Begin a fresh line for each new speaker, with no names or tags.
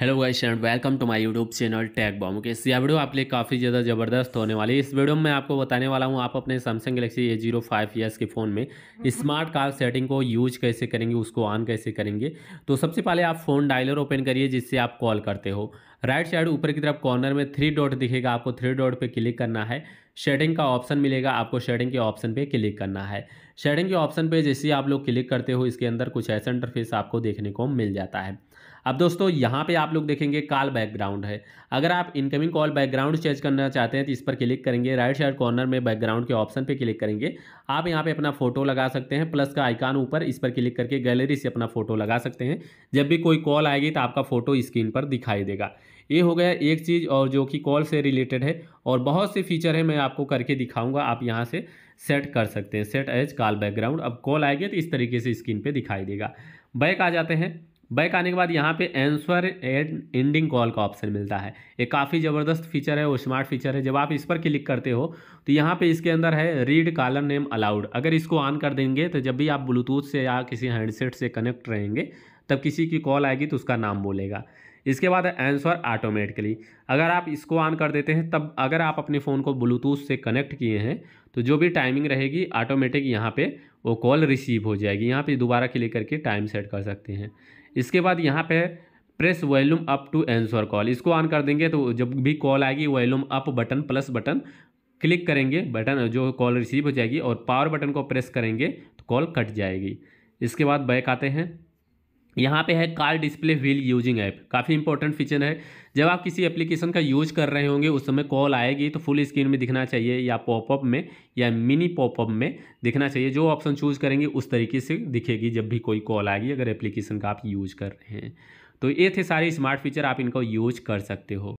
hello guys and welcome to my YouTube channel टैग बॉम के इस वीडियो आपके लिए काफ़ी ज़्यादा ज़बरदस्त होने वाली है इस वीडियो में मैं आपको बताने वाला हूँ आप अपने Samsung Galaxy A zero five ईयर्स के फ़ोन में स्मार्ट कार्ड सेटिंग को यूज कैसे करेंगे उसको ऑन कैसे करेंगे तो सबसे पहले आप फ़ोन डायलर ओपन करिए जिससे आप कॉल करते हो राइट साइड ऊपर की तरफ कॉर्नर में थ्री डॉट दिखेगा आपको थ्री डॉट पर क्लिक करना है शेडिंग का ऑप्शन मिलेगा आपको शेडिंग के ऑप्शन पे क्लिक करना है शेडिंग के ऑप्शन पे जैसे आप लोग क्लिक करते हो इसके अंदर कुछ ऐसा इंटरफेस आपको देखने को मिल जाता है अब दोस्तों यहाँ पे आप लोग देखेंगे कॉल बैकग्राउंड है अगर आप इनकमिंग कॉल बैकग्राउंड चेंज करना चाहते हैं तो इस पर क्लिक करेंगे राइट साइड कॉर्नर में बैकग्राउंड के ऑप्शन पे क्लिक करेंगे आप यहाँ पे अपना फोटो लगा सकते हैं प्लस का आइकान ऊपर इस पर क्लिक करके गैलरी से अपना फोटो लगा सकते हैं जब भी कोई कॉल आएगी तो आपका फोटो स्क्रीन पर दिखाई देगा ये हो गया एक चीज़ और जो कि कॉल से रिलेटेड है और बहुत से फीचर है मैं आपको करके दिखाऊंगा आप यहाँ से सेट कर सकते हैं सेट एज कॉल बैकग्राउंड अब कॉल आएगी तो इस तरीके से स्क्रीन पे दिखाई देगा बैक आ जाते हैं बैक आने के बाद यहाँ पे आंसर एंड एंडिंग कॉल का ऑप्शन मिलता है ये काफ़ी ज़बरदस्त फीचर है वो स्मार्ट फीचर है जब आप इस पर क्लिक करते हो तो यहाँ पे इसके अंदर है रीड कॉलर नेम अलाउड अगर इसको ऑन कर देंगे तो जब भी आप ब्लूटूथ से या किसी हैंडसेट से कनेक्ट रहेंगे तब किसी की कॉल आएगी तो उसका नाम बोलेगा इसके बाद आंसर ऑटोमेटिकली अगर आप इसको ऑन कर देते हैं तब अगर आप अपने फ़ोन को ब्लूटूथ से कनेक्ट किए हैं तो जो भी टाइमिंग रहेगी ऑटोमेटिक यहाँ पे वो कॉल रिसीव हो जाएगी यहाँ पे दोबारा क्लिक करके टाइम सेट कर सकते हैं इसके बाद यहाँ पे press volume up to answer call इसको ऑन कर देंगे तो जब भी कॉल आएगी volume up button plus button click करेंगे बटन जो कॉल रिसीव हो जाएगी और पावर बटन को प्रेस करेंगे तो कॉल कट जाएगी इसके बाद बैक आते हैं यहाँ पे है car display wheel using app काफ़ी इंपॉर्टेंट फीचर है जब आप किसी एप्लीकेशन का यूज कर रहे होंगे उस समय कॉल आएगी तो फुल स्क्रीन में दिखना चाहिए या पॉपअप में या मिनी पॉपअप में दिखना चाहिए जो ऑप्शन चूज करेंगे उस तरीके से दिखेगी जब भी कोई कॉल आएगी अगर एप्लीकेशन का आप यूज कर रहे हैं तो ये थे सारे स्मार्ट फीचर आप इनका यूज कर सकते हो